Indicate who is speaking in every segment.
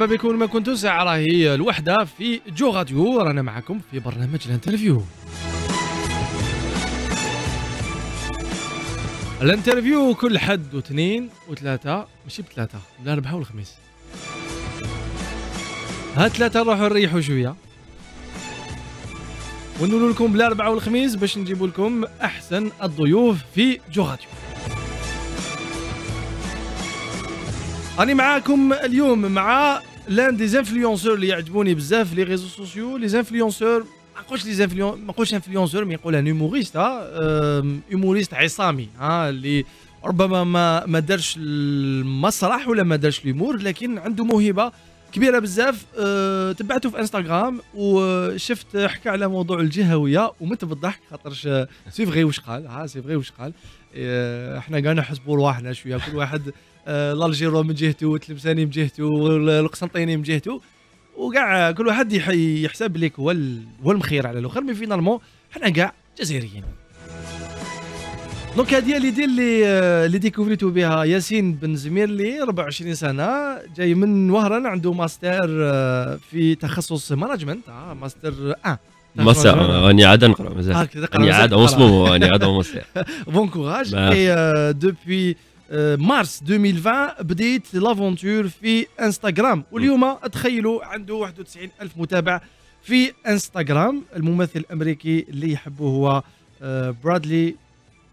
Speaker 1: مرحبا بكم ما كنتم ساعة راهي الوحدة في جو راديو رانا معكم في برنامج الانترفيو الانترفيو كل حد واثنين وثلاثة ماشي بثلاثة الأربعة والخميس ها ثلاثة نروحوا نريحوا شوية ونقول لكم بالأربعة والخميس باش نجيب لكم أحسن الضيوف في جو راديو أنا معاكم اليوم مع لان دي زانفلونسور اللي يعجبوني بزاف لي ريزو سوسيو لي زانفلونسور ما نقولش لي زانفلون ما نقولش انفلونسور مي نقولها ها هيموريست عصامي ها اللي ربما ما ما دارش المسرح ولا ما دارش الامور لكن عنده موهبه كبيره بزاف أه euh, تبعته في انستغرام وشفت euh, حكى على موضوع الجهويه ومت بالضحك خاطر سي فغي واش قال ها سي فغي واش قال euh, احنا كاع نحسبوا رواحنا شويه كل واحد الالجيرو آه، من جهته والتلمساني من جهته والقسنطيني من جهته وكاع كل واحد يحسب لك هو هو المخير على الاخر مي فينالمون حنا كاع جزائريين دونك هذه اللي ديال آه، اللي اللي ديكوفريتو بها ياسين بن زميرلي 24 سنه جاي من وهران عنده ماستر آه، في تخصص مانجمنت آه ماستر 1 آه. ماستر راني عاد نقرا مازال راني عاد اون سمو راني عاد اون ماستر بون كوراج اي دوبوي آه، مارس 2020 بديت لافونتور في انستغرام واليوم تخيلوا عنده 91 الف متابع في انستغرام الممثل الامريكي اللي يحبه هو آه، برادلي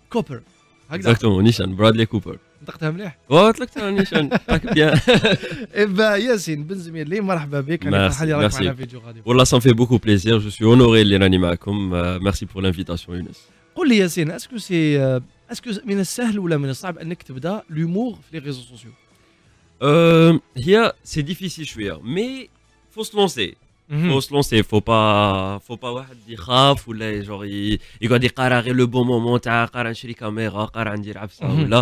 Speaker 1: كوبر هكذا نيشان
Speaker 2: برادلي كوبر
Speaker 1: نطقتها مليح قلت لك نيشان إيه، با ياسين بن زميلي مرحبا بك انا فرحان راك معنا فيديو غادي
Speaker 2: والله سان في بوكو بليزير جو سوي اونوري اللي راني معكم ميرسي بور لانفيتاسيون يونس
Speaker 1: Pour les jeunes, est-ce que c'est euh, est-ce que c'est mince à l'ou c'est mince à l'que tu l'humour les réseaux sociaux? Euh hier c'est difficile à
Speaker 2: suivre, mais faut se lancer, mhm. faut se lancer, faut pas faut pas voir dire raf ou là genre il il va dire car le bon moment car un chéri caméra il a car un gars la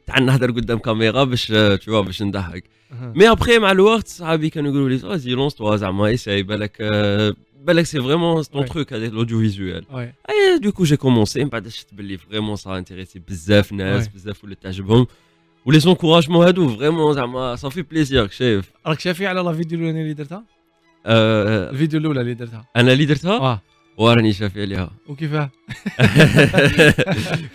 Speaker 2: تعال نهضر قدام كاميرا باش آه، تشوف باش نضحك مي ابخي مع الوقت صحابي كانوا يقولوا لي فازي لونس توا زعما ايساي بالك آه، بالك سي فريمون طون تروك هذاك الاوديو فيزوال اي دوكو جي كومونسي من بعد شفت باللي فريمون سا انتيريسي بزاف ناس بزاف ولات تعجبهم ولي زونكوراجمون هادو فريمون زعما صافي بليزير شايف
Speaker 1: راك شافي على لا فيديو الاولانيه اللي درتها
Speaker 2: آه، الفيديو الاولى اللي درتها انا اللي درتها وراني شافي عليها وكيفاه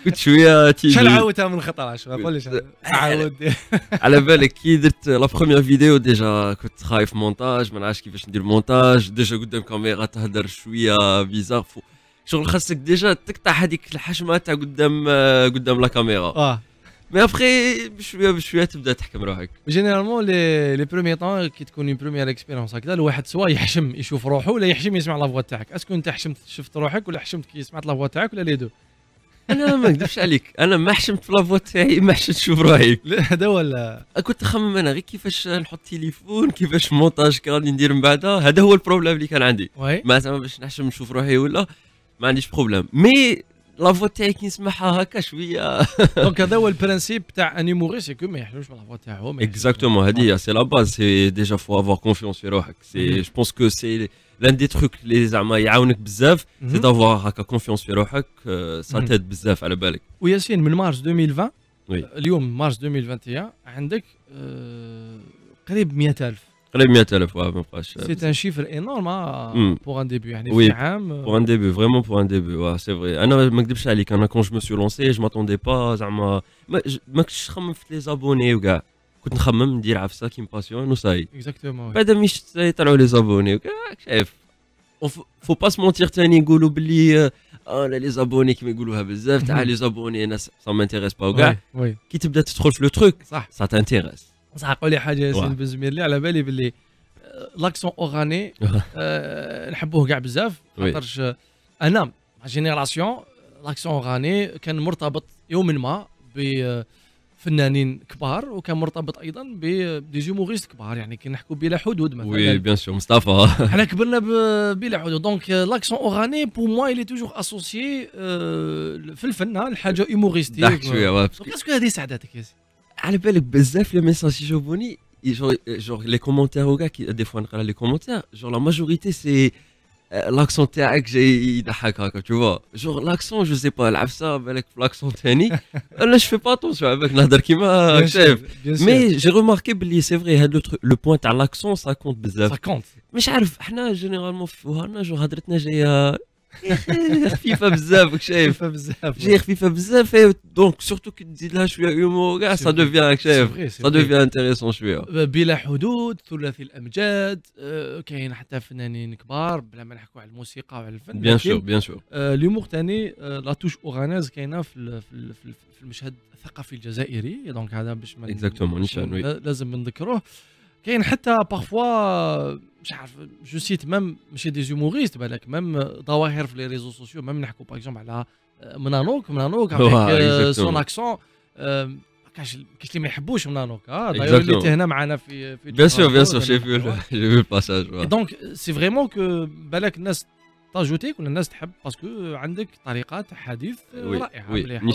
Speaker 2: كنت شويه تيجي شحال عاودتها
Speaker 1: من خطره شباب قول لي عاود على بالك
Speaker 2: كي درت لا بروميير فيديو ديجا كنت خايف مونتاج ما نعرفش كيفاش ندير مونتاج ديجا قدام كاميرا تهدر شويه بيزار شغل خاصك ديجا تقطع هذيك الحشمه تاع قدام قدام لا كاميرا اه
Speaker 1: مي ابخي بشويه بشويه تبدا تحكم روحك جينيرالمون لي لي برومي طون كي تكون اون بروميير اكسبيرونس هكذا الواحد سوا يحشم يشوف روحه ولا يحشم يسمع لافوا تاعك اسكو انت حشمت شفت روحك ولا حشمت كي سمعت لافوا تاعك ولا لي دو انا ما نكذبش عليك انا ما حشمت في لافوا تاعي
Speaker 2: ما حشمت نشوف روحي هذا ولا كنت نخمم انا غير كيفاش نحط تليفون كيفاش مونتاج كراني ندير من بعدها هذا هو البروبليم اللي كان عندي ما زعما باش نحشم نشوف روحي ولا ما عنديش بروبليم مي
Speaker 1: لافوا تاعي كي نسمعها هكا شويه دونك هذا هو البرانسيب تاع ان هيموري سي كو ما يحلوش من لافوا تاعهم اكزاكتومون هذه هي سي لا باز
Speaker 2: سي ديجا فو افوار كونفيونس في روحك سي جو بونس كو سي لان دي تروك اللي زعما يعاونك بزاف سي دافوار هكا كونفيونس في روحك سا تاد بزاف على بالك
Speaker 1: وياسين من مارس 2020 اليوم مارس 2021 عندك euh, قريب 100000 C'est un chiffre énorme hein, hmm. pour un début. Oui. Euh, pour un
Speaker 2: début, vraiment pour un début, c'est vrai. Ah quand je me suis lancé, je m'attendais pas à je, ne pas les abonnés, ah, ne pas, me Exactement. faut pas se mentir, euh, ah, les abonnés qui me mhm. ça m'intéresse pas, Qui trop le truc, ça t'intéresse.
Speaker 1: زعقوا لي حاجه ياسين اللي على بالي باللي آه، لاكسون اوغاني أه نحبوه كاع بزاف خاطرش آه، انا جينيراسيون لاكسون اوغاني كان مرتبط يوما ما بفنانين آه، كبار وكان مرتبط ايضا بدي جيموغيست كبار يعني كي نحكوا بلا حدود مثلا وي بيان سور مصطفى حنا كبرنا بلا حدود دونك لاكسون اوغاني بور موا الي توجور اسوسيي في الفن الحاجه ايموغيستيك ضحك شويه باسكو هذه سعدتك ياسين على بالك بزاف لي ميساج يجاوبوني
Speaker 2: genre les commentaires aux gars qui des fois les commentaires genre la majorité c'est l'accent تاعك j'ai يضحك tu vois genre l'accent je sais pas l'accent je fais pas attention avec mais j'ai remarqué c'est vrai le point تاع l'accent ça compte ça compte généralement خفيفه بزاف شايف خفيفه بزاف جي خفيفه
Speaker 1: بزاف دونك سورتو كي تزيد لها شويه هيومور كاع سا دوفيان شايف سا دوفيان انتيريسون شويه بلا حدود ثلاثي الامجاد كاين حتى فنانين كبار بلا ما نحكوا على الموسيقى وعلى الفن بيان سور بيان سور اليومور ثاني لا توش اوغانيز كاينه في في المشهد الثقافي الجزائري دونك هذا باش ما اكزاكتومون لازم نذكروه Parfois, euh, je cite même chez des humoristes, ben, même euh, d'ailleurs sur les réseaux sociaux, on parle par exemple de euh, Monanouk, avec son accent, qu'est-ce qui tu m'aimes, Monanouk D'ailleurs, il était là avec nous. Bien sûr, j'ai vu le passage. Donc, c'est vraiment que... Ben, تاجوتيك ولا الناس تحب باسكو عندك طريقات حديث رائعه مليحه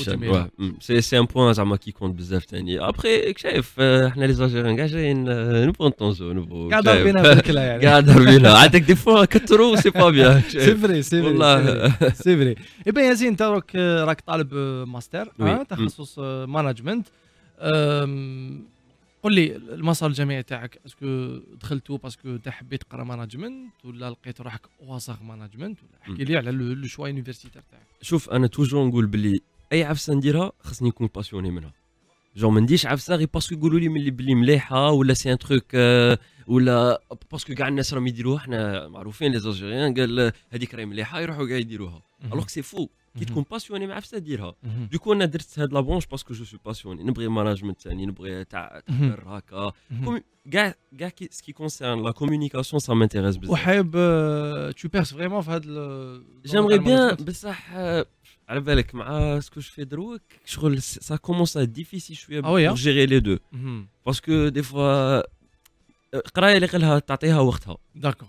Speaker 2: سي سي ان بوان زعما كي كونت بزاف ثاني ابخي شايف احنا آه، لي زاجيرين كاع آه، جايين نبغوا نطونزو نبغوا قاعد ضاربينها بالكلا يعني كاع ضاربينها عندك دي فوا كثروا سي با بيان سي فري سي فري والله سي فري
Speaker 1: اي بان ياسين انت راك طالب آه، ماستر تخصص مانجمنت قل لي المسار الجامعي تاعك اسكو دخلتو باسكو انت حبيت تقرا مانجمنت ولا لقيت روحك واصغ مانجمنت ولا احكي لي على لو شوا يونيفرسيتير تاعك
Speaker 2: شوف انا توجور نقول بلي اي عفسه نديرها خصني نكون باسيوني منها جون ما نديرش عفسه غير باسكو يقولوا لي ملي بلي مليحه ولا سي ان تروك ولا باسكو كاع الناس راهم يديروها حنا معروفين لي زالجيريان قال هذيك راهي مليحه يروحوا كاع يديروها الوغ سي فو كي تكون باسيوني ما فسا ديرها دوكو انا درت هاد لابونش باسكو جو سو باسيوني نبغي ماناجمنت ثاني نبغي تاع تقرر هكا كاع كاع سكي كونسيرن لا كومونيكاسيون سا مانتيريس بزاف
Speaker 1: وحايب تو بيرس فريمون في هاد جيمري بيان
Speaker 2: بصح على بالك مع سكو في دروك شغل سا كومونس ديفيسيل شويه بور جيري لي دو باسكو دي فوا قرايه اللي قالها تعطيها وقتها داكور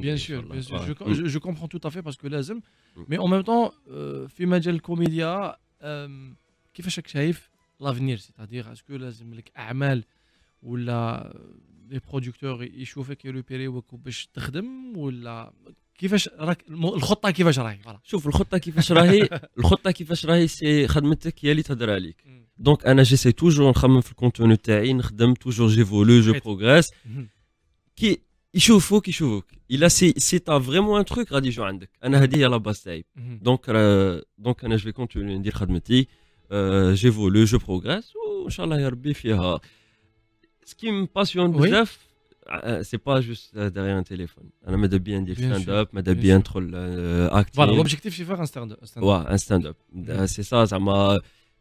Speaker 2: Bien sûr,
Speaker 1: Je, comprends tout à fait parce que lazem. Mais en même temps, في مجال qui كيفاش راك le اسكو لازم لك اعمال ولا le باش تخدم ولا كيفاش راك الخطه كيفاش راهي شوف الخطه كيفاش راهي الخطه كيفاش راهي سي
Speaker 2: خدمتك هي اللي تهضر عليك انا جيسي توجور نخمم في تاعي نخدم توجور il chauffe il chauffe il a c'est c'est un vraiment un truc radis joandek on a dit à la base donc euh, donc je vais continuer à dire J'ai voulu, je progresse inchallah yarbi fiha ce qui me passionne bzaf c'est pas juste derrière un téléphone on de bien dire stand up on de bien trop acte voilà l'objectif c'est faire un stand up Voilà un stand up euh, c'est ça ça m'a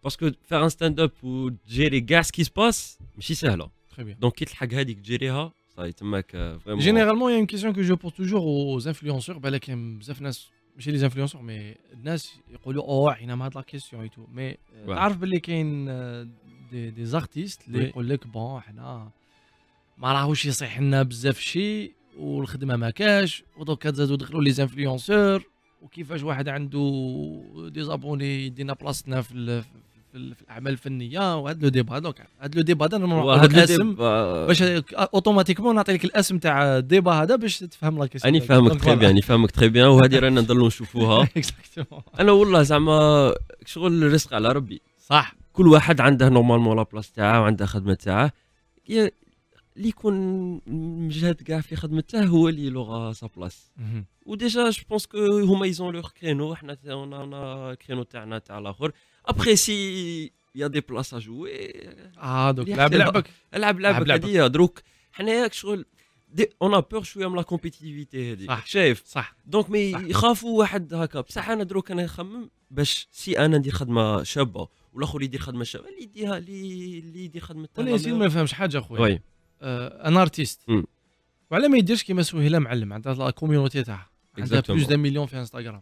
Speaker 2: parce que faire un stand up ou gérer les ce qui se passe c'est ça là très bien donc qu'il hagadik gérer صاي تماك فريمون جينيرالمون
Speaker 1: يا كيسيون كو جو بور توجور اوز انفلونسور بالك بزاف ناس ماشي لي انفلونسور مي الناس يقولوا اوه عينا ما هاد لا كيسيون ايتو مي تعرف باللي كاين دي, دي زارتيست اللي يقول لك بون حنا ما راهوش يصيح لنا بزاف شي والخدمه ما كاش ودوكا زادو دخلوا لي زانفلونسور وكيفاش واحد عنده دي زابوني يدينا بلاصتنا في في, في الاعمال الفنيه وهذا لو ديبا دونك هذا لو ديبا هذا نعطيك الاسم باش اوتوماتيكمون نعطي لك الاسم تاع الديبا هذا باش تفهم لا كيسيون اني فاهمك تري بيان اني
Speaker 2: فاهمك تري بيان وهذه رانا نضلوا نشوفوها انا والله زعما شغل الرزق على ربي صح كل واحد عنده نورمالمون لا بلاص تاعه وعنده خدمه تاعه اللي يكون مجهد كاع في خدمته هو اللي لوغا سا بلاص وديجا جو بونس كو هما يزون لوغ كرينو حنا كرينو تاعنا تاع الاخر ابخي سي يا دي بلاصه جوي اه دوك لعب لعبك العب لعبك هذه دروك حنايا شغل اون ا بور شويه من لا كومبيتيتيفيتي هذيك شايف صح دونك مي يخافوا واحد هكا بصح انا دروك انا نخمم باش سي انا ندير خدمه شابه والاخر يدير خدمه شابه اللي يديها اللي يدير خدمه ولا يزيد ما يفهمش حاجه اخويا وي
Speaker 1: آه ارتيست وعلى ما يديرش كيما سهيله معلم عندها لا كوميونيتي تاعها عندها بلوس دان مليون في انستغرام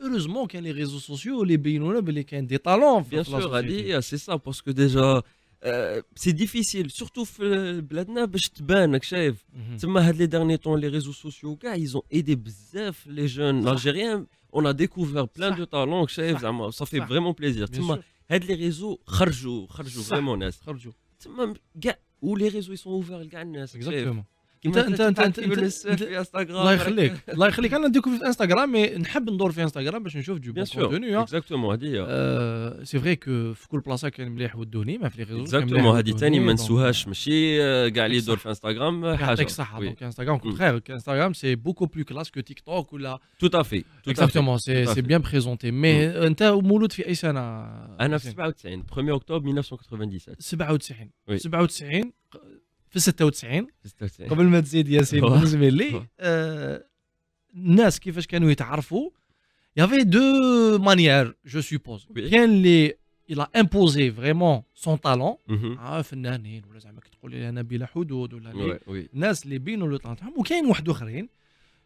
Speaker 1: heureusement qu'il y a les réseaux sociaux, les pays y a des talents. Bien sûr, Ali,
Speaker 2: euh, c'est ça, parce que déjà, euh, c'est difficile, surtout euh, Bladna, ben, mhm.
Speaker 1: les derniers temps, les réseaux sociaux,
Speaker 2: ils ont aidé bzef les jeunes algériens. On a découvert plein de talents, ça fait vraiment plaisir. Les réseaux, vraiment, ou les réseaux ils sont ouverts,
Speaker 1: Exactement. انت انت انت انت في انستغرام الله يخليك الله يخليك انا نديكم في انستغرام مي نحب ندور في انستغرام باش نشوف جو بون كونتوني اكزاكتومون هذه سي فري كو في كل بلاصه كان مليح ودوني ما في لي ريزو اكزاكتومون هذه ثاني ما
Speaker 2: نسوهاش ماشي كاع آه، اللي يدور في انستغرام آه، حاجه يعطيك الصحه دونك انستغرام كونتخير
Speaker 1: انستغرام سي بوكو بلو كلاس كو تيك توك ولا
Speaker 2: تو افي اكزاكتومون سي بيان بريزونتي مي
Speaker 1: انت مولود في اي سنه انا في
Speaker 2: 97 1 اكتوبر 1997 97
Speaker 1: 97 في 96 96 قبل ما تزيد ياسين بالنسبه آه، الناس كيفاش كانوا يتعرفوا يافي دو مانيير جو سوبوز كان لي الى امبوزي فريمون سون تالون اه فنانين ولا زعما كتقول لي انا بلا حدود ولا الناس اللي بينوا لو تاعهم وكاين واحد اخرين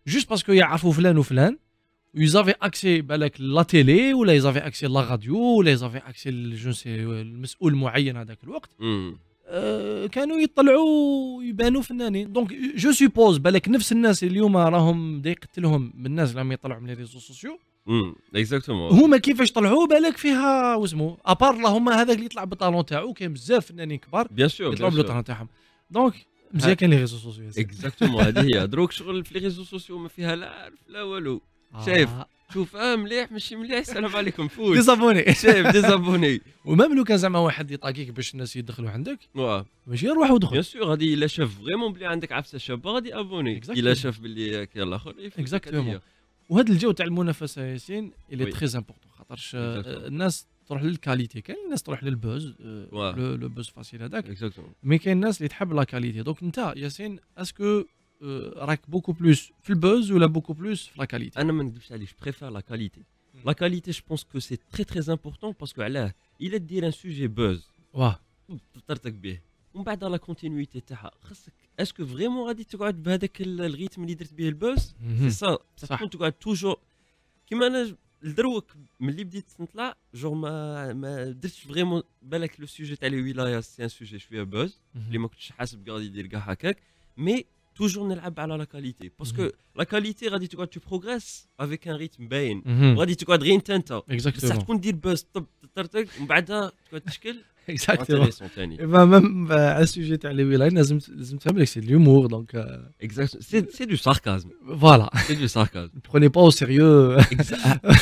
Speaker 1: جوست باسكو يعرفوا فلان وفلان ويزافي اكسي بالك لا تيلي ولا يزافي اكسي لا راديو ولا يزافي اكسي جو سي المسؤول معين هذاك الوقت آه، كانوا يطلعوا يبانوا فنانين دونك جو سوبوز بالك نفس الناس اليوم راهم بدا يقتلهم بالناس اللي راهم يطلعوا من لي ريزو سوسيو اكزاكتومون هما كيفاش طلعوا بالك فيها واسمو ابار اللهم هذاك اللي يطلع بالطالون تاعو كاين بزاف فنانين كبار بيان سور يطلعوا بالطالون تاعهم دونك مزيان ah، كاين لي ريزو سوسيو اكزاكتومون هذه هي دروك شغل في لي ريزو
Speaker 2: سوسيو ما فيها لا عارف لا والو آه، شايف شوف اه مليح ماشي مليح السلام عليكم فوت ديزابوني شايف ديزابوني
Speaker 1: ومام لو كان زعما واحد يطاكيك باش الناس يدخلوا عندك واه ماشي روح ودخل بيان سور غادي الا شاف
Speaker 2: فريمون بلي عندك عفسه شابه غادي ابوني الا شاف بلي كاين الاخر اكزاكتومون
Speaker 1: وهذا الجو تاع المنافسه ياسين الي تري امبورطون خاطرش آه، الناس تروح للكاليتي كاين الناس تروح للبوز لو بوز فاسيل هذاك مي كاين الناس اللي تحب لا كاليتي دونك انت ياسين اسكو Euh, beaucoup plus le buzz ou la beaucoup plus la qualité. Ah je préfère la qualité. Hmm. La qualité, je pense que c'est
Speaker 2: très très important parce qu'elle, il est dire un sujet buzz. Ouais. tout à fait. On va dans la continuité. Est-ce que vraiment à titre de base, dès que le rythme dit d'être bien le buzz, mhm. c'est ça. Par contre, toujours, quand le drôle que je suis que le sujet est dit oui c'est un sujet je fais buzz. Mhm. mais toujours ne l'abat à la qualité parce mhm. que la qualité radit quoi tu progresses avec un rythme bien mhm. radit tu de rien tenter exactement ça te conduit le buzz top tartek on va dire quoi tu اكزاكتومون
Speaker 1: على السوجي تاع لي ولاين لازم لازم تفهم لك سي لومور دونك اكزاكت
Speaker 2: سي دو ساركازم فوالا سي دو ساركازم
Speaker 1: بروني با او سيريو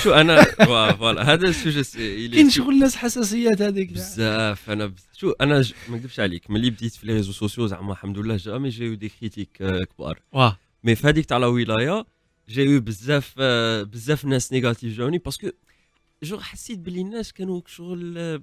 Speaker 1: شو انا فوالا هذا
Speaker 2: السوجي كاين شغل
Speaker 1: الناس حساسيات هذيك
Speaker 2: بزاف انا شو انا ما نكذبش عليك ملي بديت في لي ريزو سوسيو زعما الحمد لله جامي جايو دي كريتيك كبار مي في هذيك تاع لا ولايه جايو بزاف بزاف ناس نيجاتيف جاوني باسكو جو حسيت باللي الناس كانوا شغل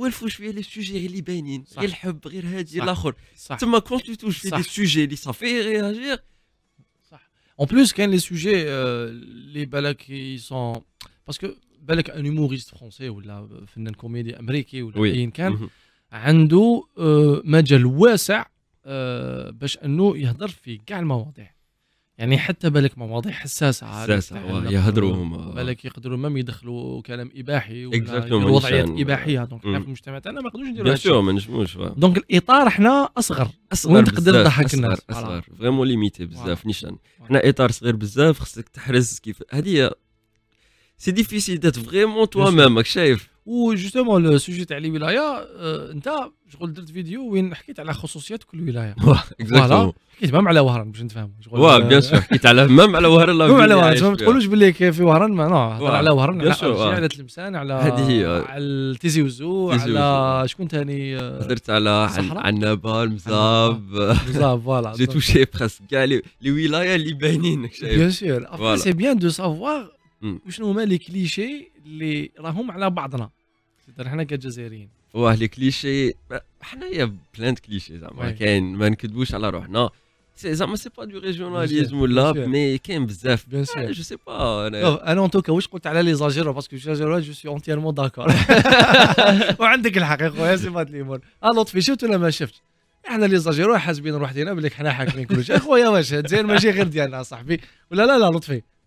Speaker 2: والفوا شويه لي سوجي غير اللي باينين غير الحب غير هادي الاخر تما كونت تو توش لي سوجي اللي صافي رياجير
Speaker 1: صح اون بلوس كاين لي سوجي اللي بالك يسون باسكو بالك ان هيموريست فرونسي ولا فنان كوميدي امريكي ولا ايا كان عنده euh, مجال واسع euh, باش انه يهضر في كاع المواضيع يعني حتى بالك مواضيع حساسه حساسه يعني يهدروهم بالك يقدروا مام يدخلوا كلام اباحي ولا وضعيات اباحيه دونك في المجتمع تاعنا ما نقدروش نديروا هذا ما نجموش دونك الاطار احنا اصغر اصغر وين تقدر تضحك الناس اصغر
Speaker 2: فريمون ليميتي بزاف نيشان احنا اطار صغير بزاف خصك تحرز كيف هذه سي ديفيسيل دات فريمون توا مامك شايف
Speaker 1: وجوستومون سوجي تاع لي ولايه آه، انت شغل درت فيديو وين حكيت على خصوصيات كل ولايه فوالا حكيت مام على وهران باش نتفاهموا شغل واه بيان سور حكيت على مام على وهران مام على وهران ما تقولوش باللي في وهران ما نو على وهران على على تلمسان على على التيزي وزو على شكون ثاني درت آه، على عنابه المزاب المزاب فوالا جي توشي
Speaker 2: بريسك كاع لي ولايه اللي باينين بيان سور سي بيان دو سافوار
Speaker 1: وشنو هما لي كليشي اللي راهم على بعضنا حنا كجزائريين
Speaker 2: واه لي كليشي حنايا بلانت كليشي زعما كاين ما نكذبوش على روحنا زعما سي با دو ريجيوناليزم ولا مي كاين بزاف جو سي با انا
Speaker 1: انا ان توكا واش قلت على لي زاجيرو باسكو زاجيرو جو سي اونتيرمون داكور وعندك الحق يا خويا سي با ليمون لطفي شفت ولا ما شفتش احنا اللي زاجيرو حاسبين روحنا بلي حنا حاكمين كل شيء اخويا واش زين ماشي غير ديالنا صاحبي ولا لا لا لطفي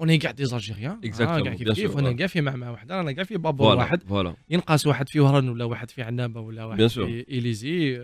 Speaker 1: اوني كاع دي زالجيريان كاع كيف كيف انا كاع في معمعه واحده رانا كاع في بابور واحد ينقاس واحد في وهران ولا واحد في عنابه ولا واحد في اليزي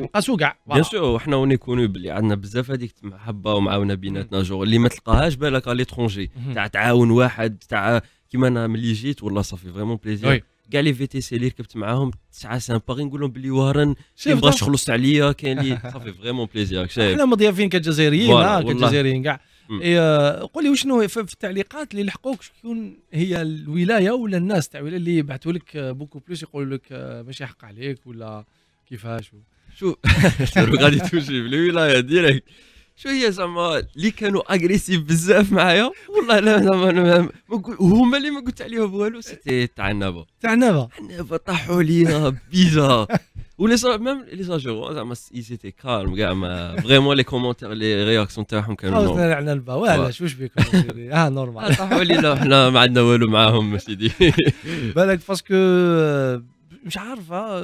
Speaker 1: نقاسو كاع بيان سور
Speaker 2: وحنا وني كونو باللي عندنا بزاف هذيك المحبه ومعاونه بيناتنا جوغ اللي ما تلقاهاش بالك ليترونجي تاع تعاون واحد تاع كيما انا ملي جيت والله صافي فريمون بليزير كاع لي في تي سي اللي ركبت معاهم تسعه سامبا غير نقول لهم باللي وهران كاين بغاش يخلص عليا كاين اللي صافي فريمون بليزير شايف احنا مضيافين كجزائريين كجزائريين كاع
Speaker 1: إيه، قول لي وشنو في التعليقات اللي لحقوك شكون هي الولايه ولا الناس تاع الولايه اللي بعثوا لك آه، بوكو بلوس يقولوا لك آه، ماشي حق عليك ولا كيفاش شوف غادي توجي الولايه ديريكت
Speaker 2: شو هي زعما اللي
Speaker 1: كانوا اغريسيف
Speaker 2: بزاف معايا والله لا زعما هما اللي ما قلت عليهم والو سيتي تاع النابا تاع
Speaker 1: النابا النابا طاحوا لينا
Speaker 2: بيزا ولي صا ميم لي ساجورون زعما اي سيتي كالم كاع ما فريمون لي كومونتير لي رياكسيون تاعهم كانوا نورمال طلعنا على البا وعلاش واش بيكم اه نورمال طاحوا لينا حنا ما عندنا والو معاهم سيدي
Speaker 1: بالك باسكو مش عارفه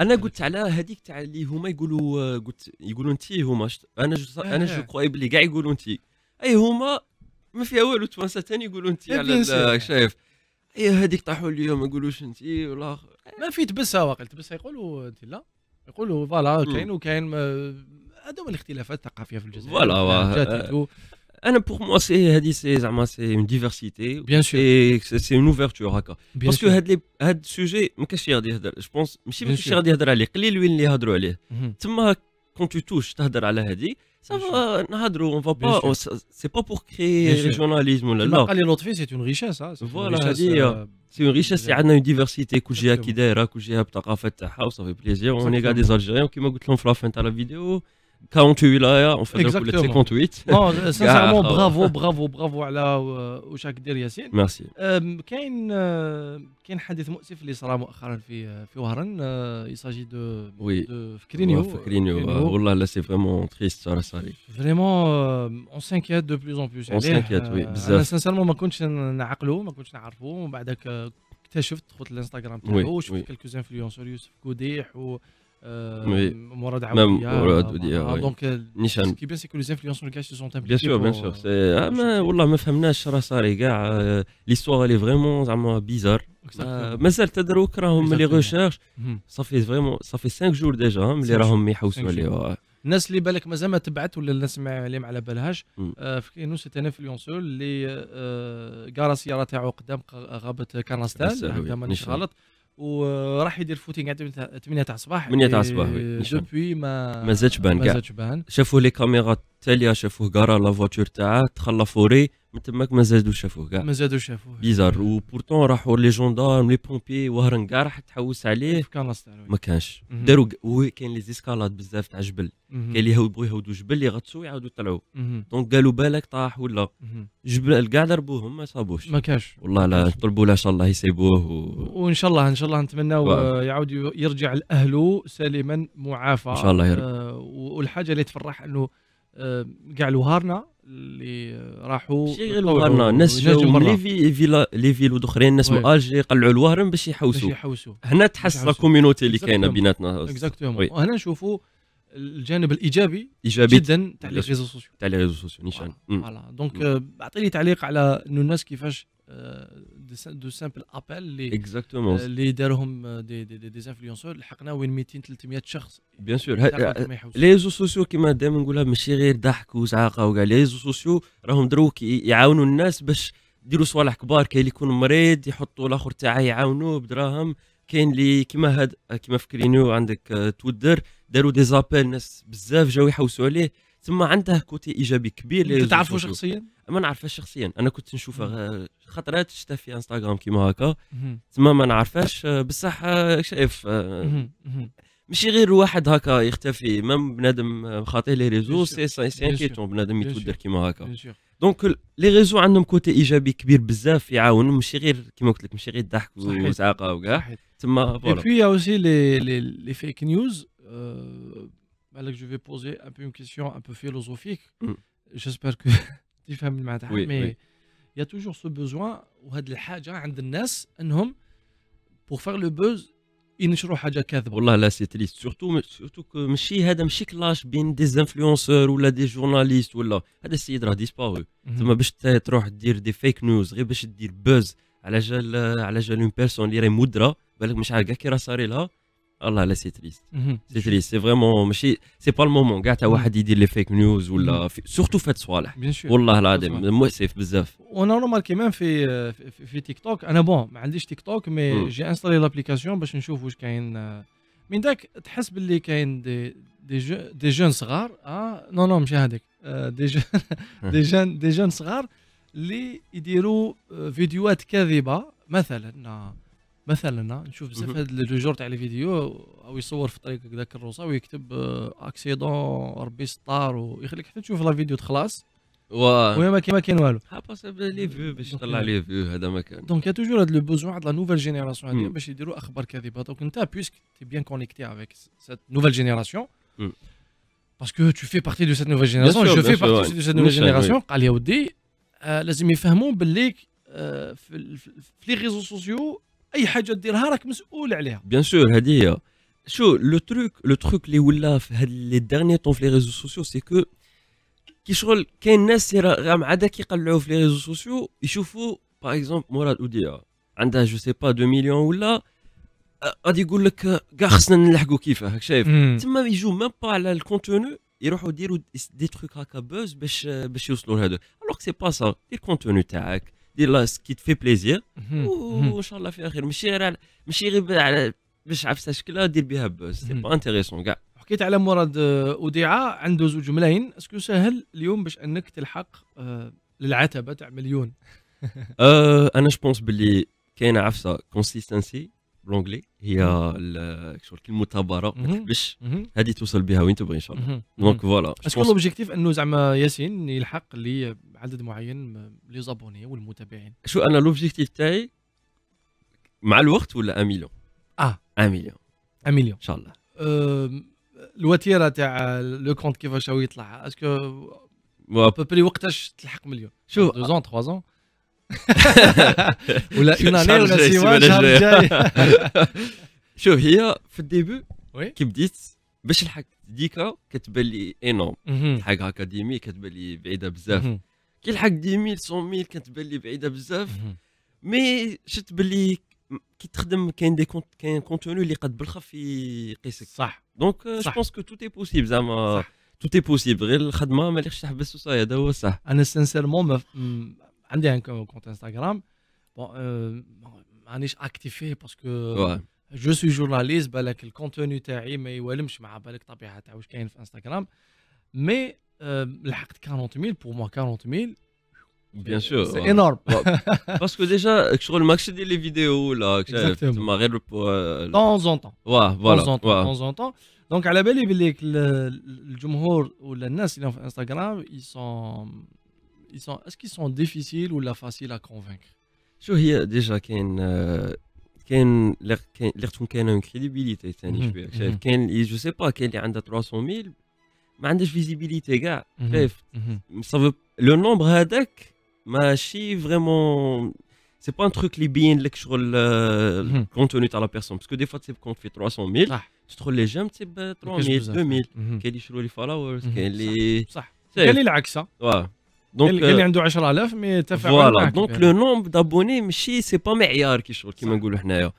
Speaker 2: انا قلت على هذيك تاع اللي هما يقولوا قلت يقولوا انت هما انا جو انا جو كروي بلي كاع يقولوا انت اي
Speaker 1: هما ما فيها والو توانسه ثاني يقولوا انت على شايف اي هذيك طاحوا اليوم ما يقولوش انت ولا ما في تبسها واقيلا تبسها يقولوا انت لا يقولوا فوالا كاين وكاين هذوما الاختلافات الثقافيه في الجزائر فوالا نعم، آه،
Speaker 2: انا بوغ موا سي هادي سي زعما سي اون ديفيرسيتي بيان سور سي اون اوفرتور هكا باسكو هاد لي هاد السوجي ما كانش غادي يهضر جو بونس ماشي ما غادي يهضر عليه قليل وين اللي يهضروا عليه تما quand tu touches, tu as la hadi,
Speaker 1: ça va, on va pas, c'est pas pour créer le journalisme. Là, là. l'autre fait c'est une richesse. Hein. c'est voilà, euh, une richesse,
Speaker 2: c'est une richesse, il y a une diversité, à Kidera, Kujia Ptakafet, ça fait plaisir. On est des Algériens qui m'ont goûté à la fin de la vidéo. 48. là coup fait 58 non sincèrement bravo bravo
Speaker 1: bravo على واش راك دير ياسين ميرسي كاين كاين حدث مؤسف اللي صرا مؤخرا في في وهران دو فكرينيو فكرينيو والله لا مراد euh, Aoudia دونك سكي بيان سي لي انفلونسور كاش سو سونت بيان سور بيان سور
Speaker 2: والله ما فهمناش راه صاري كاع ليستوار لي فريمون زعما بيزار
Speaker 1: مازال تدروك راهم لي ريشيرش
Speaker 2: صافي فريمون صافي 5 جور ديجا اللي راهم يحوسوا عليه
Speaker 1: الناس اللي بالك مازال ما تبعت ولا الناس اللي ما على بالهاش فكينو سيت انفلونسور اللي كارا السياره تاعو قدام غابه كرنستال هكا مانيش غلط وراح يدير فوتينغ على 8 تاع الصباح 8 تاع الصباح وي ما ما زادش بان كاع
Speaker 2: شافوا لي كاميرات تاليا شافوه كارا لا فواتور تاعه تخلى فوري من تماك ما زادوا شافوه كاع ما زادوا شافوه بيزار وبورتون راحوا لي جوندارم لي بومبي وهرن كاع راح تحوس عليه ما كانش داروا كاين لي زيسكالاد بزاف تاع جبل كاين اللي يبغوا يهودوا جبل يغطسوا يعاودوا يطلعوا دونك قالوا بالك طاح
Speaker 1: ولا جبل كاع ضربوهم ما صابوش ما كانش
Speaker 2: والله لا طلبوا له ان شاء الله يسيبوه
Speaker 1: و... وان شاء الله ان شاء الله نتمناو آه، يعاود يرجع لاهله سالما معافى ان شاء الله يرجع آه، والحاجه اللي تفرح انه كاع آه، الوهارنا اللي راحوا ماشي غير الوهرنا الناس جاو لي
Speaker 2: في فيلا لي فيلو الاخرين الناس من الجي قلعوا الوهرم باش يحوسوا باش يحوسوا هنا تحس لا كوميونيتي اللي كاينه بيناتنا اكزاكتومون
Speaker 1: وهنا نشوفوا الجانب الايجابي ايجابي جدا تاع لي ريزو سوسيو
Speaker 2: تاع لي ريزو سوسيو نيشان فوالا آه،
Speaker 1: دونك اعطيني تعليق على انه الناس كيفاش دو سامبل ابل لي اكزاكتومون اللي دارهم دي دي دي انفلونسور لحقنا وين 200 300 شخص بيان سور لي ريزو
Speaker 2: سوسيو كيما دائما نقولها ماشي غير ضحك وزعاقه وكاع لي ريزو سوسيو راهم دروك يعاونوا الناس باش يديروا صوالح كبار كاين اللي يكون مريض يحطوا الاخر تاعه يعاونوه بدراهم كاين اللي كيما هاد كيما فكرينو عندك آه، تويتر داروا دي زابيل ناس بزاف جاو يحوسوا عليه ثم عندها كوتي ايجابي كبير انت تعرفه شخصيا؟ ما نعرفهاش شخصيا انا كنت نشوفها خطرات شفتها في انستغرام كيما هكا ثم ما نعرفهاش آه، بصح آه، شايف آه، ماشي غير واحد هكا يختفي مام بنادم خاطيه لي ريزو سي سي انكيتون بنادم يتودر كيما هكا دونك لي ريزو عندهم كوتي ايجابي كبير بزاف يعاون ماشي غير كيما قلت لك ماشي غير الضحك والزعقه وكاع تما فوالا اي بي
Speaker 1: اوسي لي لي فيك نيوز Bah, je vais poser une question un peu philosophique. Mm. J'espère que tu fais le matin. mais il y a toujours ce besoin, pour faire le buzz, ils ne buzz, c'est triste. Surtout, que
Speaker 2: je suis un clash des influenceurs ou des journalistes. Ou disparu. Mhm. dire des fake news, buzz. على جال على جال اللي راهي الله لا سي تريست سي تريست سي فريمون ماشي سي با المومون كاع تاع واحد يدير لي فيك نيوز ولا سورتو فات صوالح والله العظيم مؤسف بزاف
Speaker 1: وانا كيما في في تيك توك انا بون ما عنديش تيك توك مي جي انستالي لابليكاسيون باش نشوف واش كاين من ذاك تحس باللي كاين دي دي جو دي جون صغار اه نو نو ماشي هذاك دي جون دي جون دي جون صغار اللي يديروا فيديوهات كاذبه مثلا مثلا نشوف بزاف هاد لو جور تاع لي فيديو او يصور في طريق هكذا كروسه ويكتب اكسيدون ربي ستار ويخليك حتى تشوف لا فيديو تخلص وي ما كاين ما كاين والو حسب لي فيو باش يطلع لي
Speaker 2: فيو هذا ما كان دونك توجور
Speaker 1: هاد لو بوزوان هاد لا نوفيل جينيراسيون هادي باش يديروا اخبار كاذبه دونك انت بيسك تي بيان كونيكتي افيك سات نوفيل جينيراسيون باسكو tu fais partie de cette nouvelle جينيراسيون je fais partie de cette nouvelle جينيراسيون قال لي ودي لازم يفهموا باللي في لي ريزو سوسيو اي حاجه ديرها راك مسؤول عليها
Speaker 2: بيان سور هذه هي شو لو تروك لو تروك اللي ولا في هاد لي ديرني طون في لي ريزو سوسيو سي كو كي شغل كاين ناس راه مع عاده كيقلعوا في لي ريزو سوسيو يشوفوا باغ اكزومبل مراد اوديا عندها جو سي با 2 مليون ولا غادي يقول لك كاع خصنا نلحقوا كيفاه شايف تما يجوا ميم با على الكونتوني يروحوا يديروا دي تروك هكا بوز باش باش يوصلوا لهذا الوغ سي با سا دير الكونتوني تاعك دير لا سكي تفي بليزير وان شاء الله فيها خير ماشي غير ماشي غير على باش عفسه شكلها دير بها بوز سي با انتيريسون كاع
Speaker 1: حكيت على مراد آه، وديعه عنده زوج ملايين اسكو سهل اليوم باش انك تلحق آه، للعتبه تاع مليون
Speaker 2: آه، انا جو بونس باللي كاينه عفسه كونسيستنسي لونجلي هي شغل الكلمه المثابره ما تحبش هذه توصل بها وين تبغي ان شاء الله دونك فوالا اسكو لوبجيكتيف
Speaker 1: انه زعما ياسين يلحق لعدد معين لي زابوني والمتابعين
Speaker 2: شو انا لوبجيكتيف تاعي مع الوقت ولا ان مليون اه ان مليون ان مليون ان شاء الله
Speaker 1: الوتيره تاع لو كونت كيفاش هو يطلع اسكو ابوبري وقتاش تلحق مليون شوف 2 زون 3 زون ولا اون اني ولا سي الشهر الجاي
Speaker 2: شوف هي في الديبو كي بديت باش نلحق ديكا كتبان لي انورم mhm. الحق هكا ديمي كتبان لي بعيده بزاف mhm. كي نلحق 100 ميل كتبان لي بعيده بزاف mhm. مي شفت بلي كي تخدم كاين دي كاين كونتوني اللي قد بالخف يقيسك صح دونك جو بونس كو توت اي بوسيبل زعما توت اي بوسيبل غير الخدمه ما تحبس تحبس هذا هو صح
Speaker 1: انا سانسيرمون D'un compte Instagram, bon, un niche activé parce que je suis journaliste. Balak le contenu terri, mais ou elle que tabi à Instagram, mais l'acte 40 40.000, pour moi, 40 mille, bien sûr, énorme
Speaker 2: parce que déjà que sur le max des vidéos là, que tu m'arrêtes le poids, euh, temps en temps, voilà, en
Speaker 1: temps, donc à la belle et belle et que le jour Instagram ils sont. Est-ce qu'ils sont difficiles ou faciles à convaincre Je
Speaker 2: dis déjà qu'il y a une crédibilité. Je ne sais pas, qu'elle est à 300 000. Mais elle est visibilité, gars. Mhm, mhm. Le nombre à la vraiment c'est pas un truc libyen avec le mhm. contenu de la personne. Parce que des fois, quand on fait 300 000, c'est trop léger, c'est 3 000, 2 000. Quel est l'accent دونك اللي euh, عنده 10000 مي تفاعل فوالا دونك لو نوم دابوني ماشي سي با معيار كي شغل كيما نقولوا حنايا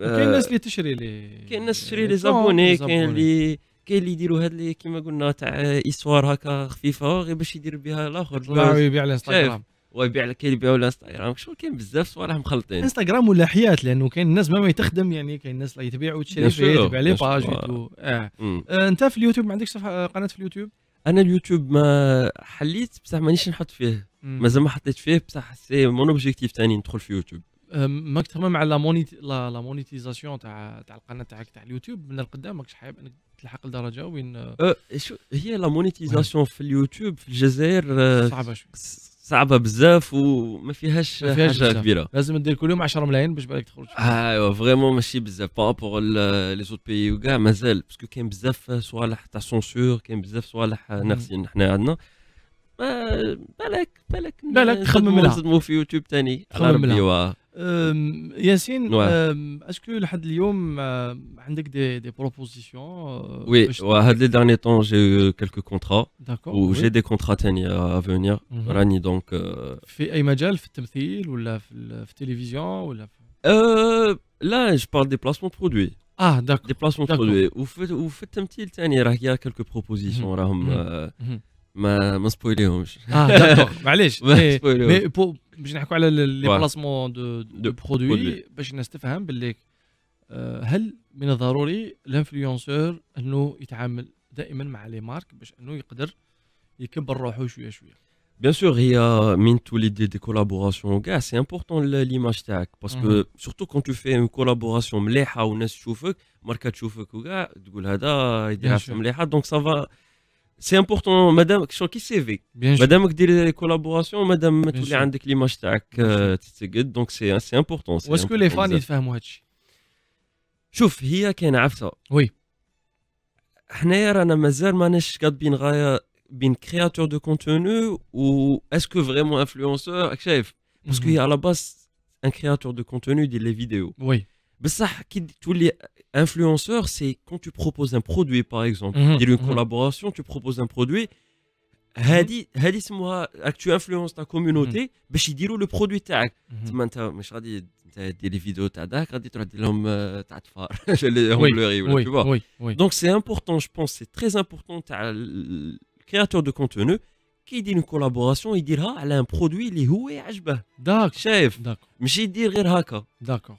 Speaker 2: كاين الناس آه، اللي
Speaker 1: تشري لي كاين الناس تشري لي زابوني كاين
Speaker 2: اللي كاين اللي يديروا هاد اللي كيما قلنا تاع ايسوار هكا خفيفه غير باش يدير بها الاخر لا يبيع الانستغرام ويبيع لك يبيعوا الانستغرام شغل كاين بزاف صوالح مخلطين
Speaker 1: انستغرام ولا حياه لانه كاين الناس ما تخدم يعني كاين الناس اللي تبيع وتشري فيه تبيع لي باج آه. انت في اليوتيوب ما عندكش قناه في اليوتيوب
Speaker 2: انا اليوتيوب ما حليت بصح مانيش نحط فيه مازال ما حطيت فيه بصح سي مون اوبجيكتيف ثاني ندخل في يوتيوب
Speaker 1: ما اكثر على مونيت... لا لا مونيتيزاسيون تاع تاع القناه تاعك تاع اليوتيوب من القدام ماكش حاب انك تلحق لدرجه وين أه، هي لا مونيتيزاسيون
Speaker 2: في اليوتيوب في الجزائر آه، صعبه شويه صعبه بزاف وما فيهاش ما فيهاش حاجه كبيره
Speaker 1: لازم دير كل يوم 10 ملايين باش بالك تخرج
Speaker 2: ايوا فريمون ماشي بزاف بارابور لي زوت بيي وكاع مازال باسكو كاين بزاف صوالح تاع سونسور كاين بزاف صوالح ناقصين حنا عندنا
Speaker 1: بالك بالك بالك لا لها في يوتيوب ثاني تخمم لها Euh, Yacine, euh, est-ce que le حد tu as des propositions euh, Oui, wahad les derniers temps j'ai
Speaker 2: eu quelques contrats ou j'ai des contrats à venir. Mhm. Voilà donc
Speaker 1: fait ay مجال في التمثيل ou la télévision
Speaker 2: là je parle des placements de produits. Ah d'accord. Des placements produits.
Speaker 1: Vous faites vous faites il
Speaker 2: y a quelques propositions rahom hum, mhm. mhm. ma hein. Ah d'accord. Bah, mais pour باش نحكوا على لي بلاسمون دو دو برودوي
Speaker 1: باش الناس تفهم باللي آه، هل من الضروري الانفلونسور انه يتعامل دائما مع لي مارك باش انه يقدر يكبر روحه شويه شويه
Speaker 2: بيان سور هي من تولي tous دي كولابوراسيون كاع سي امبورطون ليماج تاعك باسكو سورتو كون تو في fais كولابوراسيون مليحه والناس تشوفك ماركه تشوفك وكاع تقول هذا يديرها مليحه دونك سافا c'est important madame que je vois qui s'éveille madame que des collaborations madame tu lis un déclimatiste c'est good donc c'est hein, c'est important où est-ce que les fans ils le font moi je chouf il y a qui est oui on a il y a un mazard qui créateur de contenu ou est-ce que vraiment influenceur chef parce qu'il y a à la base un créateur de contenu des les vidéos oui mais ça qui dit le monde influenceur, c'est quand tu proposes un produit, par exemple. Mhm, une mhm. collaboration, tu proposes un produit. Mhm. Hadi, hadi ah, tu influences ta communauté, ben, mais je le produit tag. tu euh, Je dis, tu as des vidéos, tu as d'accord, tu as dit tu as Je Donc, c'est important, je pense, c'est très important. créateur de contenu qui dit une collaboration, il dira, elle a un produit, il est où et ben. D'accord. Chef. D'accord. Mais je dis, D'accord.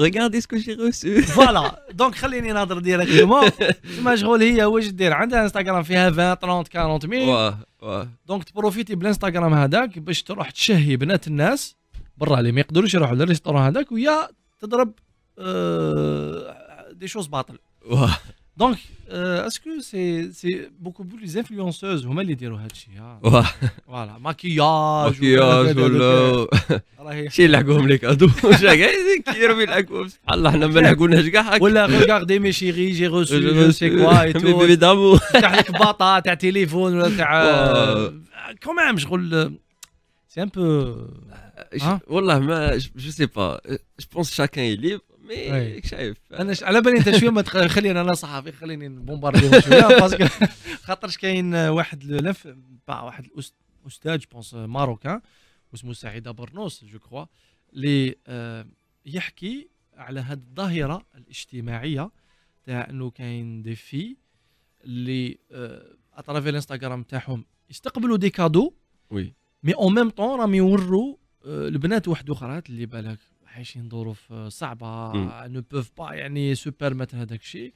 Speaker 1: ريغاردي سكو جي روسو فوالا دونك خليني نهضر ديريكتومون مشغول هي واش دير عندها انستغرام فيها 20 30 40 ميل دونك تبروفيتي بالانستغرام هذاك باش تروح تشهي بنات الناس برا اللي ما يقدروش يروحوا للريستورون هذاك ويا تضرب دي شوز باطل Donc, euh, est-ce que c'est beaucoup plus les influenceuses ou les dire Voilà, maquillage. Maquillage, c'est oh la gomme, les cadeaux. Ils remet la gomme. Allah, on la gomme, Voilà, oh regardez mes chéris, j'ai reçu je ne sais quoi et tout. Mes bébés d'amour. T'as avec t'as téléphone. Ou là, euh, quand même, je roule. C'est un
Speaker 2: peu. Voilà, euh, je, ne hein? oh sais pas. Je pense que chacun est libre.
Speaker 1: مي إيه، إيه. شايف انا على بالي انت شويه ما تخ... انا صحفي خليني بومباردي شويه باسكو خاطرش كاين واحد لف باع واحد الاستاذ بونس ماروكان واسمه سعيد برنوس جو كخوا اللي آه، يحكي على هذه الظاهره الاجتماعيه تاع انه كاين دي في اللي اترافي الانستغرام تاعهم يستقبلوا دي كادو وي مي اون ميم طون راهم يوروا آه، البنات واحد اخرى اللي بالك عايشين ظروف صعبه نو بوف با يعني سو بيرمت هذاك الشيء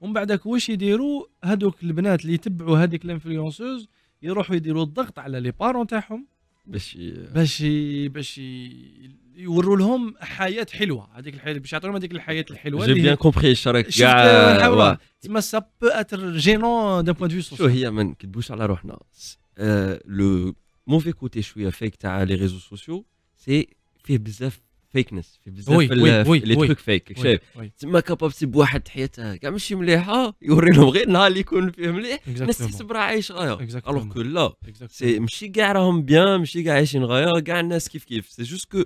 Speaker 1: ومن بعدك واش يديروا هذوك البنات اللي يتبعوا هذيك الانفلونسوز يروحوا يديروا الضغط على لي بارون تاعهم باش باش باش يوروا لهم حياه حلوه هذيك الحياه باش يعطيو لهم هذيك الحياه الحلوه جي بيان كومبري شراك كاع تما سا بو اتر
Speaker 2: جينون دو بوان دو شو هي ما نكذبوش على روحنا لو موفي كوتي شويه فيك تاع لي ريزو سوسيو سي فيه بزاف فيكنس في بزاف اللي تروك فيك شايف تما كابابسي بواحد حياته كاع ماشي مليحه يوري لهم غير نهار اللي يكون فيه مليح الناس تحسب راه عايش غايه الوغ كو لا سي ماشي كاع راهم بيان ماشي كاع عايشين غايه كاع الناس كيف كيف سي جوست كو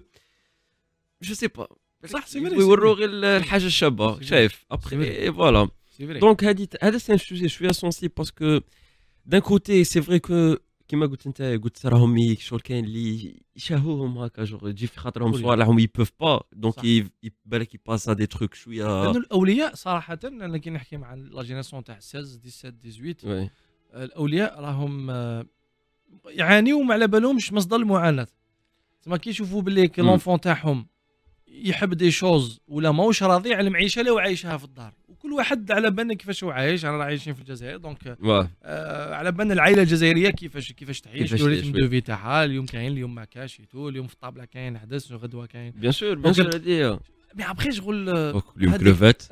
Speaker 2: جو سي با
Speaker 1: صح سي فري ويوروا
Speaker 2: غير الحاجه الشابه شايف ابخي فوالا دونك هادي هذا سي سوجي شويه سونسي باسكو دان كوتي سي فري كو كيما قلت انت قلت راهم شغل كاين اللي يشاهوهم هكا جوغ تجي في خاطرهم صوالحهم يبوف با دونك بالك يباسا دي تروك شويه لانه
Speaker 1: الاولياء صراحه انا كي نحكي مع لا جينيراسيون تاع 16 17 18 الاولياء راهم آه، يعانيو ما على بالهمش مصدر المعاناه تما كي يشوفوا باللي لونفون تاعهم يحب دي شوز ولا ماهوش راضي على المعيشه اللي هو عايشها في الدار وكل واحد على بالنا كيفاش هو عايش رانا عايشين في الجزائر دونك آه على بالنا العائله الجزائريه كيفاش كيفاش تعيش الريتم دو في تاعها اليوم كاين اليوم ما كاش اليوم في الطابله كاين حدث وغدوه كاين بيان سور بيان سور مي ابخي شغل اليوم كلوفات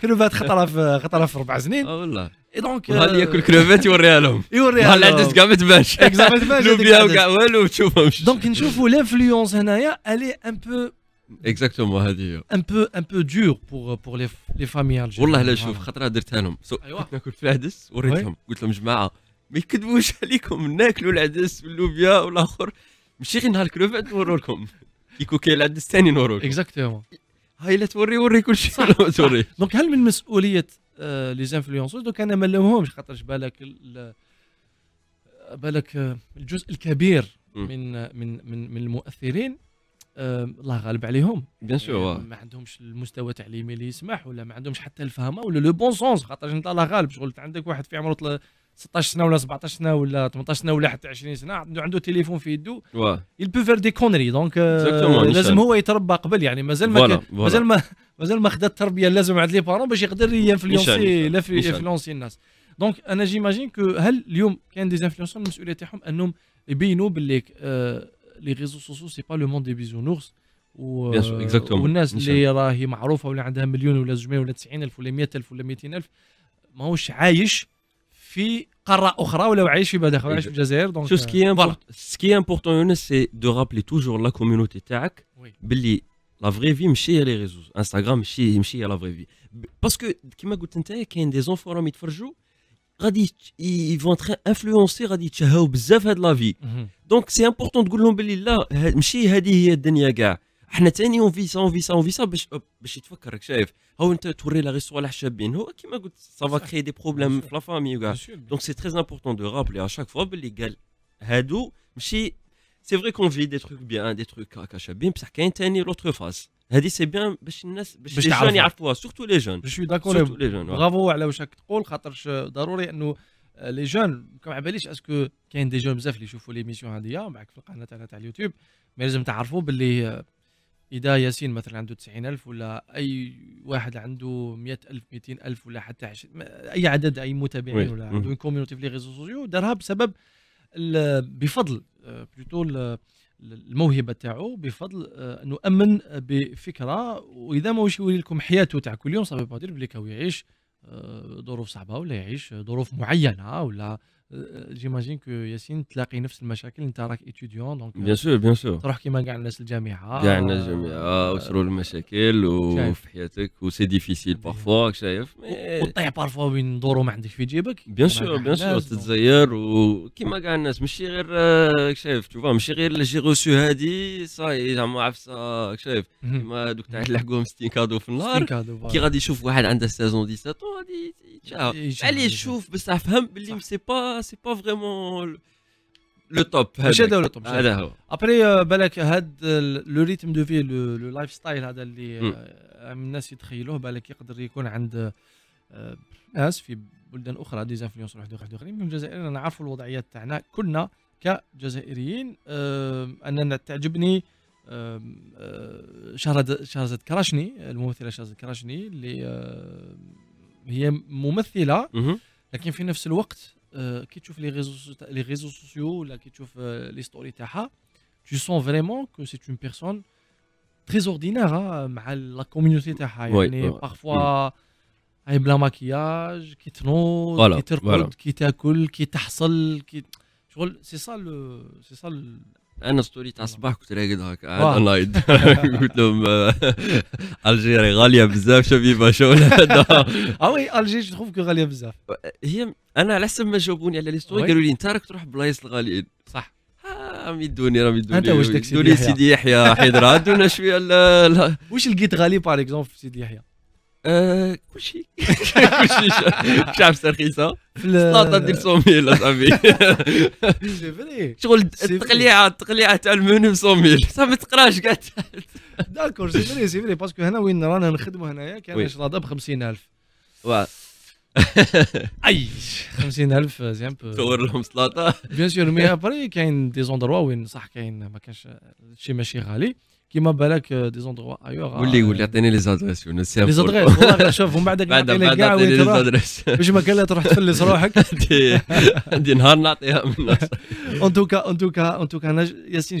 Speaker 1: كلوفات خطره في خطره في ربع سنين والله اي دونك اللي ياكل كلوفات يوريها لهم يوريها لهم العدس كاع ما تبانش كاع ما تبانش نوبليها وكاع والو تشوفهمش دونك نشوفوا لانفلونس هنايا الي ان بو
Speaker 2: اكزاكتومون هذه هي
Speaker 1: ان بو ان بو دور بور بور لي فامي الجيريان والله لا شوف خطره درتها لهم ايوا ناكل في العدس وريتهم
Speaker 2: قلت لهم جماعه ما يكذبوش عليكم ناكلوا العدس واللوبيا والاخر ماشي غير نهار الكلوفات نورو لكم يكوكي لعند الثاني نوروك اكزاكتومون
Speaker 1: هاي لا توري وري كل شيء توري دونك هل من مسؤوليه لي زانفلونسوز دوك انا ما نلومهمش خاطرش بالك آه، بالك آه، الجزء الكبير من آه، من من, من المؤثرين الله غالب عليهم بيان يعني سور ما عندهمش المستوى التعليمي اللي يسمح ولا ما عندهمش حتى الفهمه ولا لو بون سونس خاطر انت الله غالب شغل عندك واحد في عمره 16 سنه ولا 17 سنه ولا 18 سنه ولا حتى 20 سنه عنده عنده تليفون في يده يل بو فير دي كونري دونك لازم هو يتربى قبل يعني مازال ما مازال ما مازال ما خدا التربيه اللازمه عند لي بارون باش يقدر ينفلونسي انفلونسي الناس دونك انا جيماجين كو هل اليوم كاين دي انفلونسور المسؤوليه تاعهم انهم يبينوا باللي آه، لي ريزو سوسيو سي با لو مون دي بيزونورس و... آه، والناس اللي راهي معروفه ولا عندها مليون ولا 2 ولا 90 الف ولا 100 الف ولا 200 الف ماهوش عايش في قاره اخرى ولو عايش في بلد اخر عايش في الجزائر دونك شو سكي سكي
Speaker 2: امبورتون يونس سي دو رابلي توجور لا كوميونيتي تاعك باللي لا فري في ماشي هي لي ريزو انستغرام ماشي ماشي هي لا فري في باسكو كيما قلت انت كاين دي زونفو راهم يتفرجوا غادي يفون تخي انفلونسي غادي يتشهاو بزاف هاد لا في دونك سي امبورتون تقول لهم باللي لا ماشي هذه هي الدنيا كاع حنا تاني اون فيسا اون فيسا اون فيسا باش باش راك شايف هاو انت توري لا غير صوالح شابين هو كيما قلت سافا كري دي بروبليم في لا فامي وكاع دونك سي تري امبورتون دو رابلي ا شاك فوا باللي قال هادو ماشي سي فري كون في دي تروك بيان دي تروك هكا شابين بصح كاين تاني لوتر فاز هادي سي بيان
Speaker 1: باش الناس باش لي جون يعرفوها سورتو لي جون جو سوي داكور برافو على واش راك تقول خاطرش ضروري انه لي جون ما على باليش اسكو كاين دي جون بزاف اللي يشوفوا ليميسيون هذه معاك في القناه تاعنا تاع اليوتيوب مي لازم تعرفوا باللي آه، اذا ياسين مثلا عنده 90000 ولا اي واحد عنده 100000 200000 ولا حتى اي عدد اي متابعين ولا عنده كوميونيتي في لي ريزو سوسيو دارها بسبب بفضل بلوتو آه، الموهبه تاعو بفضل آه، انه امن بفكره واذا ما واش يولي لكم حياته تاع كل يوم صافي بلي كاو يعيش آه، ظروف صعبه ولا يعيش ظروف معينه ولا جيماجين كو ياسين تلاقي نفس المشاكل انت راك اتيديون دونك بيان سور بيان سور تروح كيما كاع الناس الجامعه كاع الناس الجامعه آه، آه، وصروا
Speaker 2: المشاكل وفي حياتك وسي ديفيسيل بارفوا راك شايف
Speaker 1: وطيح بارفوا بين دورو ما عندكش
Speaker 2: في جيبك بيان سور بيان سور تتزير وكيما كاع الناس ماشي غير آه، راك شايف تشوف ماشي غير جي روسو هادي صاي زعما عفسه راك شايف كيما دوك تاع يلحقوهم 60 كادو في النهار كي غادي يشوف واحد عنده سيزون 17 غادي عليه شوف بصح فهم باللي سي با سي با فريمون لو توب ماشي هذا ولا توب هذا هو
Speaker 1: ابري بالك هاد لو ريتم دو في لو لايف ستايل هذا اللي الناس يتخيلوه بالك يقدر يكون عند ناس في بلدان اخرى ديزانفلونس واحد واحد اخرين من الجزائر انا عارف الوضعيات تاعنا كلنا كجزائريين آه، اننا تعجبني شهرزاد آه، آه، شهرزاد كراشني الممثله شهرزاد كراشني اللي هي ممثله لكن في نفس الوقت Euh, qui tu les réseaux, les réseaux sociaux, là, qui tu euh, les stories, tu sens vraiment que c'est une personne très ordinaire hein, la communauté. Ouais, parfois, elle blanc maquillage, qui te voilà, qui te voilà. qui est qui t'assale. Qui... C'est ça, le, ça le, انا ستوري تاع الصباح كنت راقد هكا نايد نايض قلت لهم آه،
Speaker 2: الجيري غاليه بزاف شبيبه شغل اوي الجي جو كو غاليه بزاف هي انا على حسب ما جاوبوني على لي ستوري قالوا لي انت راك تروح بلايص الغاليين صح آه، راهم يدوني راهم يدوني انت واش داك سيدي يحيى سيدي يحيى حيدرا عندنا شويه
Speaker 1: واش لقيت غالي باغ اكزومبل سيدي يحيى كلشي كلشي شعب في السلطه ديال صوميل اصاحبي سي فري شغل التقليعه
Speaker 2: التقليعه تاع المنيو بصوميل صافي ما
Speaker 1: تقراش كاع داكور سي فري سي فري باسكو هنا وين رانا نخدموا هنايا كاين اشراده ب 50000 اي 50000 زي ان بو تصور لهم سلطه بيان سور مي ابري كاين دي زوندروا وين صح كاين ما كانش الشيء ماشي غالي كي ما بالك دي زوندروا ايور ولي ولي عطيني لي اعطيني لي زادريس لي زادريس والله شوف ومن بعدك بعد عطيني لي زادريس باش ما كان تروح تفلس روحك عندي نهار نعطيها من ان توكا ان توكا ان توكا ياسين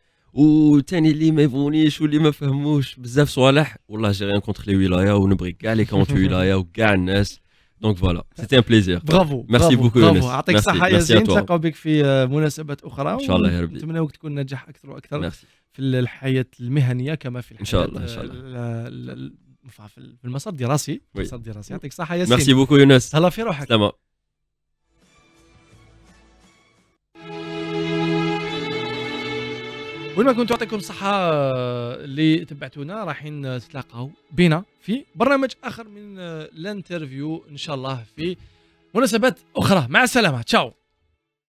Speaker 2: وثاني اللي ما يفونيش واللي ما فهموش بزاف صوالح والله جي ريان كونتخ لي ولايه ونبغي كاع لي كونت ولايه وكاع الناس دونك فوالا سيتي ان بليزير برافو ميرسي بوكو يونس يعطيك الصحه يا زين نتلاقاو
Speaker 1: بك في مناسبات اخرى ان شاء الله يا ربي نتمناوك تكون ناجح اكثر واكثر ميرسي في الحياه المهنيه كما في الحياه ان شاء الله ان شاء الله في المسار الدراسي المسار الدراسي يعطيك الصحه يا زين ميرسي
Speaker 2: بوكو يونس هلا في روحك سلامة.
Speaker 1: وين ما كنتوا يعطيكم الصحه آه، اللي تبعتونا رايحين نتلاقاو بنا في برنامج اخر من آه، الانترفيو ان شاء الله في مناسبات اخرى مع السلامه تشاو